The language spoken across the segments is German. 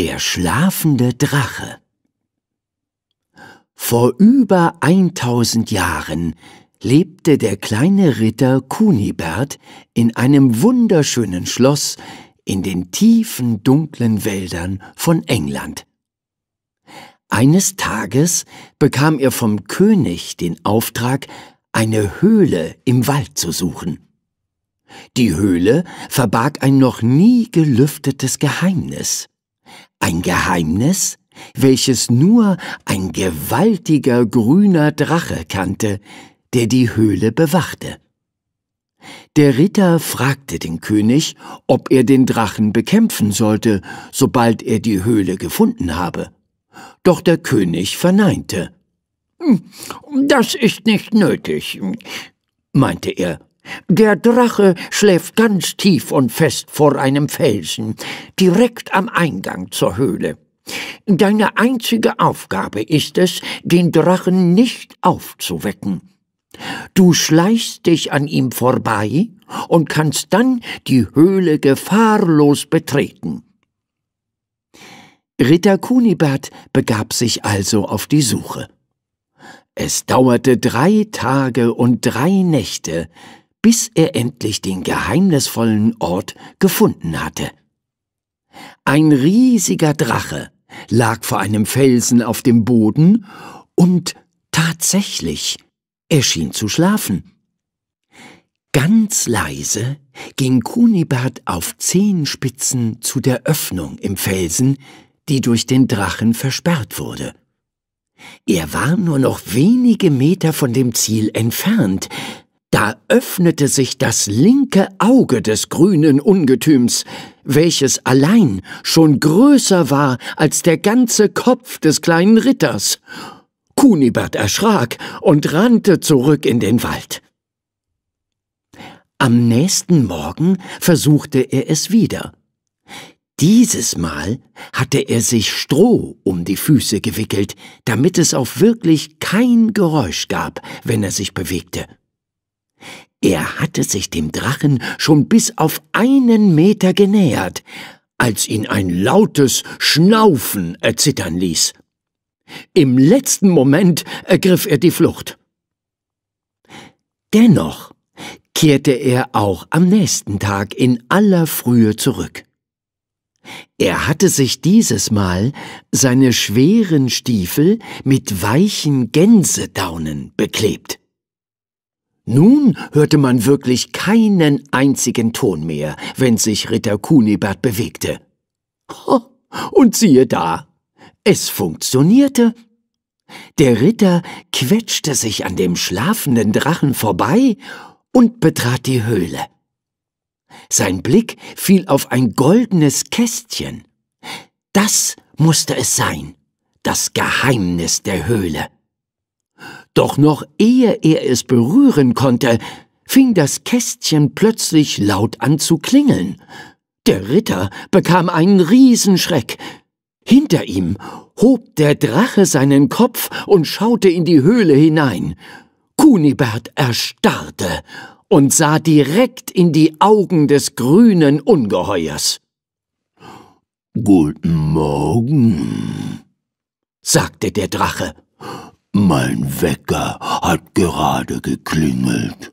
Der schlafende Drache Vor über 1000 Jahren lebte der kleine Ritter Kunibert in einem wunderschönen Schloss in den tiefen, dunklen Wäldern von England. Eines Tages bekam er vom König den Auftrag, eine Höhle im Wald zu suchen. Die Höhle verbarg ein noch nie gelüftetes Geheimnis. Ein Geheimnis, welches nur ein gewaltiger grüner Drache kannte, der die Höhle bewachte. Der Ritter fragte den König, ob er den Drachen bekämpfen sollte, sobald er die Höhle gefunden habe. Doch der König verneinte. Hm, das ist nicht nötig, meinte er der Drache schläft ganz tief und fest vor einem Felsen, direkt am Eingang zur Höhle. Deine einzige Aufgabe ist es, den Drachen nicht aufzuwecken. Du schleichst dich an ihm vorbei und kannst dann die Höhle gefahrlos betreten. Ritter Kunibert begab sich also auf die Suche. Es dauerte drei Tage und drei Nächte, bis er endlich den geheimnisvollen Ort gefunden hatte. Ein riesiger Drache lag vor einem Felsen auf dem Boden und tatsächlich, er schien zu schlafen. Ganz leise ging Kunibert auf Zehenspitzen zu der Öffnung im Felsen, die durch den Drachen versperrt wurde. Er war nur noch wenige Meter von dem Ziel entfernt, da öffnete sich das linke Auge des grünen Ungetüms, welches allein schon größer war als der ganze Kopf des kleinen Ritters. Kunibert erschrak und rannte zurück in den Wald. Am nächsten Morgen versuchte er es wieder. Dieses Mal hatte er sich Stroh um die Füße gewickelt, damit es auch wirklich kein Geräusch gab, wenn er sich bewegte. Er hatte sich dem Drachen schon bis auf einen Meter genähert, als ihn ein lautes Schnaufen erzittern ließ. Im letzten Moment ergriff er die Flucht. Dennoch kehrte er auch am nächsten Tag in aller Frühe zurück. Er hatte sich dieses Mal seine schweren Stiefel mit weichen Gänsedaunen beklebt. Nun hörte man wirklich keinen einzigen Ton mehr, wenn sich Ritter Kunibert bewegte. und siehe da, es funktionierte. Der Ritter quetschte sich an dem schlafenden Drachen vorbei und betrat die Höhle. Sein Blick fiel auf ein goldenes Kästchen. Das musste es sein, das Geheimnis der Höhle. Doch noch ehe er es berühren konnte, fing das Kästchen plötzlich laut an zu klingeln. Der Ritter bekam einen Riesenschreck. Hinter ihm hob der Drache seinen Kopf und schaute in die Höhle hinein. Kunibert erstarrte und sah direkt in die Augen des grünen Ungeheuers. Guten Morgen, sagte der Drache. Mein Wecker hat gerade geklingelt.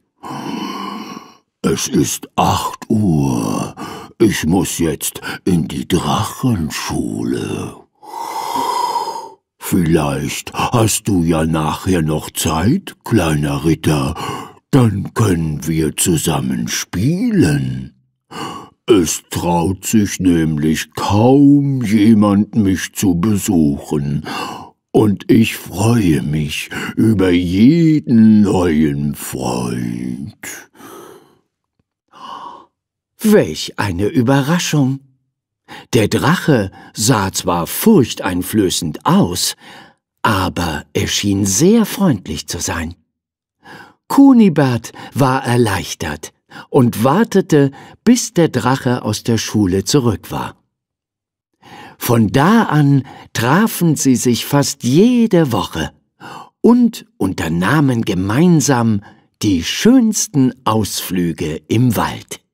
Es ist acht Uhr. Ich muss jetzt in die Drachenschule. Vielleicht hast du ja nachher noch Zeit, kleiner Ritter. Dann können wir zusammen spielen. Es traut sich nämlich kaum jemand, mich zu besuchen, und ich freue mich über jeden neuen Freund. Welch eine Überraschung! Der Drache sah zwar furchteinflößend aus, aber er schien sehr freundlich zu sein. Kunibert war erleichtert und wartete, bis der Drache aus der Schule zurück war. Von da an trafen sie sich fast jede Woche und unternahmen gemeinsam die schönsten Ausflüge im Wald.